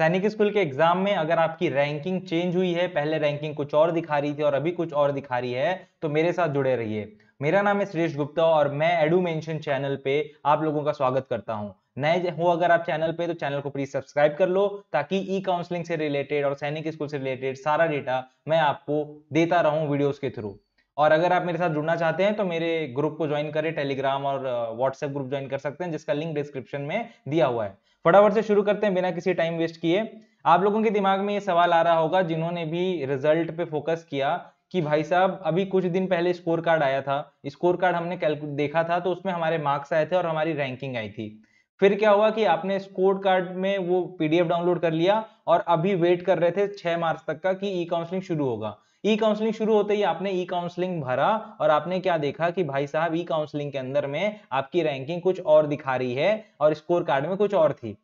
सैनिक स्कूल के एग्जाम में अगर आपकी रैंकिंग चेंज हुई है पहले रैंकिंग कुछ और दिखा रही थी और अभी कुछ और दिखा रही है तो मेरे साथ जुड़े रहिए मेरा नाम है सुरेश गुप्ता और मैं एडू मेंशन चैनल पे आप लोगों का स्वागत करता हूँ नए हो अगर आप चैनल पे तो चैनल को प्लीज सब्सक्राइब कर लो ताकि ई काउंसलिंग से रिलेटेड और सैनिक स्कूल से रिलेटेड सारा डेटा मैं आपको देता रहूं वीडियोस के थ्रू और अगर आप मेरे साथ जुड़ना चाहते हैं तो मेरे ग्रुप को ज्वाइन करें टेलीग्राम और व्हाट्सएप ग्रुप ज्वाइन कर सकते हैं जिसका लिंक डिस्क्रिप्शन में दिया हुआ है फटाफट से शुरू करते हैं बिना किसी टाइम वेस्ट किए आप लोगों के दिमाग में ये सवाल आ रहा होगा जिन्होंने भी रिजल्ट पे फोकस किया कि भाई साहब अभी कुछ दिन पहले स्कोर कार्ड आया था स्कोर कार्ड हमने देखा था तो उसमें हमारे मार्क्स आए थे और हमारी रैंकिंग आई थी फिर क्या हुआ कि आपने स्कोर कार्ड में वो पीडीएफ डाउनलोड कर लिया और अभी वेट कर रहे थे छह मार्च तक का कि ई काउंसलिंग शुरू होगा ई काउंसलिंग शुरू होते ही आपने ई काउंसलिंग भरा और आपने क्या देखा कि भाई साहब ई काउंसलिंग के अंदर में आपकी रैंकिंग कुछ और दिखा रही है और स्कोर कार्ड में कुछ और थी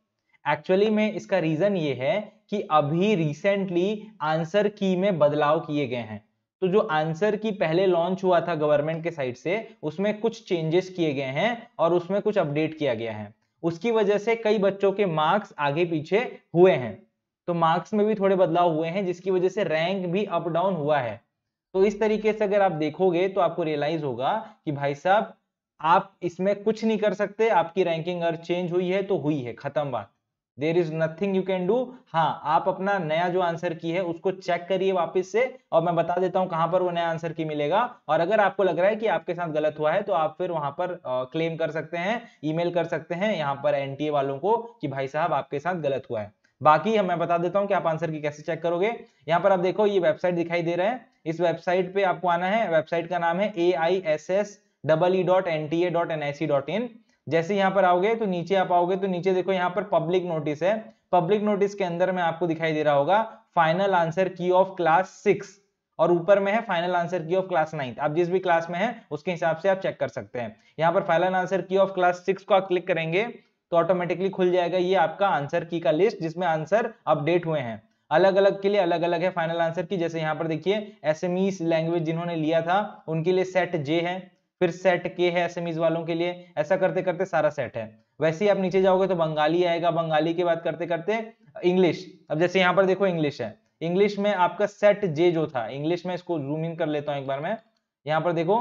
एक्चुअली में इसका रीजन ये है कि अभी रिसेंटली आंसर की में बदलाव किए गए हैं तो जो आंसर की पहले लॉन्च हुआ था गवर्नमेंट के साइड से उसमें कुछ चेंजेस किए गए हैं और उसमें कुछ अपडेट किया गया है उसकी वजह से कई बच्चों के मार्क्स आगे पीछे हुए हैं तो मार्क्स में भी थोड़े बदलाव हुए हैं जिसकी वजह से रैंक भी अप डाउन हुआ है तो इस तरीके से अगर आप देखोगे तो आपको रियलाइज होगा कि भाई साहब आप इसमें कुछ नहीं कर सकते आपकी रैंकिंग अगर चेंज हुई है तो हुई है खत्म बात there is nothing you can do हाँ आप अपना नया जो आंसर की है उसको चेक करिए वापस से और मैं बता देता हूँ कहाँ पर वो नया आंसर की मिलेगा और अगर आपको लग रहा है कि आपके साथ गलत हुआ है तो आप फिर वहां पर क्लेम कर सकते हैं ईमेल कर सकते हैं यहाँ पर एनटीए वालों को कि भाई साहब आपके साथ गलत हुआ है बाकी मैं बता देता हूँ कि आप आंसर की कैसे चेक करोगे यहां पर आप देखो ये वेबसाइट दिखाई दे रहे हैं इस वेबसाइट पे आपको आना है वेबसाइट का नाम है A I S S double E dot N T A dot N I C dot in जैसे यहाँ पर आओगे तो नीचे आप आओगे तो नीचे देखो यहाँ पर पब्लिक नोटिस है पब्लिक नोटिस के अंदर में आपको दिखाई दे रहा होगा final answer key of class six और ऊपर में है final answer key of class ninth आप जिस भी क्लास में है उसके हिसाब से आप चेक कर सकते हैं यहाँ पर final answer key of class six को आप क्लिक करेंगे तो ऑटोमेटिकली खुल जाएगा ये आपका आंसर की का लिस्ट जिसमें आंसर अपडेट हुए हैं अलग अलग के लिए अलग अलग है फाइनल आंसर की जैसे यहाँ पर देखिए एस लैंग्वेज जिन्होंने लिया था उनके लिए सेट जे है फिर सेट के है एस वालों के लिए ऐसा करते करते सारा सेट है वैसे ही आप नीचे जाओगे तो बंगाली आएगा बंगाली की बात करते करते इंग्लिश अब जैसे यहाँ पर देखो इंग्लिश है इंग्लिश में आपका सेट जे जो था इंग्लिश में इसको जूम इन कर लेता हूँ एक बार मैं यहाँ पर देखो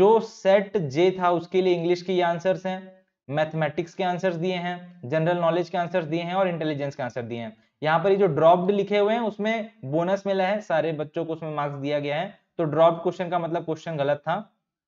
जो सेट जे था उसके लिए इंग्लिश के आंसर है मैथमेटिक्स के आंसर्स दिए हैं जनरल नॉलेज के आंसर्स दिए हैं और इंटेलिजेंस के आंसर दिए हैं यहाँ पर ये जो ड्रॉप्ड लिखे हुए हैं उसमें बोनस मिला है सारे बच्चों को उसमें मार्क्स दिया गया है तो ड्रॉप क्वेश्चन का मतलब क्वेश्चन गलत था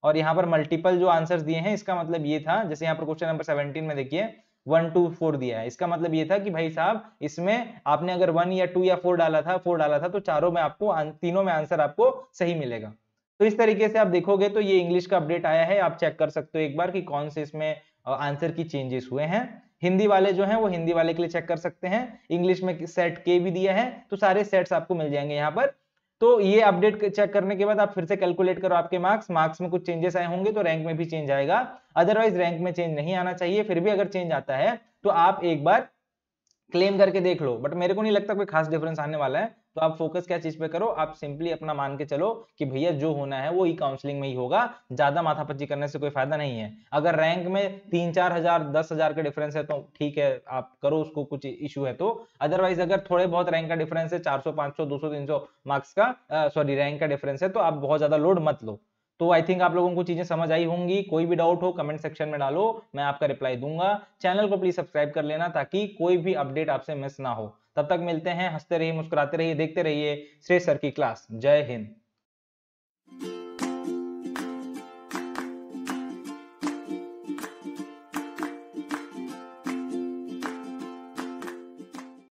और यहाँ पर मल्टीपल जो आंसर दिए हैं इसका मतलब ये था जैसे यहाँ पर क्वेश्चन नंबर सेवनटीन में देखिए वन टू फोर दिया है इसका मतलब ये था कि भाई साहब इसमें आपने अगर वन या टू या फोर डाला था फोर डाला था तो चारों में आपको तीनों में आंसर आपको सही मिलेगा तो इस तरीके से आप देखोगे तो ये इंग्लिश का अपडेट आया है आप चेक कर सकते हो एक बार कि कौन से इसमें आंसर की चेंजेस हुए हैं हिंदी वाले जो हैं वो हिंदी वाले के लिए चेक कर सकते हैं इंग्लिश में सेट के भी दिया है तो सारे सेट्स आपको मिल जाएंगे यहाँ पर तो ये अपडेट चेक करने के बाद आप फिर से कैलकुलेट करो आपके मार्क्स मार्क्स में कुछ चेंजेस आए होंगे तो रैंक में भी चेंज आएगा अदरवाइज रैंक में चेंज नहीं आना चाहिए फिर भी अगर चेंज आता है तो आप एक बार क्लेम करके देख लो बट मेरे को नहीं लगता कोई खास डिफरेंस आने वाला है तो आप फोकस क्या चीज पे करो आप सिंपली अपना मान के चलो कि भैया जो होना है वो ई काउंसलिंग में ही होगा ज्यादा माथापच्ची करने से कोई फायदा नहीं है अगर रैंक में तीन चार हजार दस हजार का डिफरेंस है तो ठीक है आप करो उसको कुछ इशू है तो अदरवाइज अगर थोड़े बहुत रैंक का डिफरेंस है चार सौ पांच सौ दो सौ तीन सौ मार्क्स का सॉरी रैंक का डिफरेंस है तो आप बहुत ज्यादा लोड मत लो तो आई थिंक आप लोगों को चीजें समझ आई होंगी कोई भी डाउट हो कमेंट सेक्शन में डालो मैं आपका रिप्लाई दूंगा चैनल को प्लीज सब्सक्राइब कर लेना ताकि कोई भी अपडेट आपसे मिस ना हो तब तक मिलते हैं हंसते रहिए मुस्कुराते रहिए देखते रहिए श्रेष सर की क्लास जय हिंद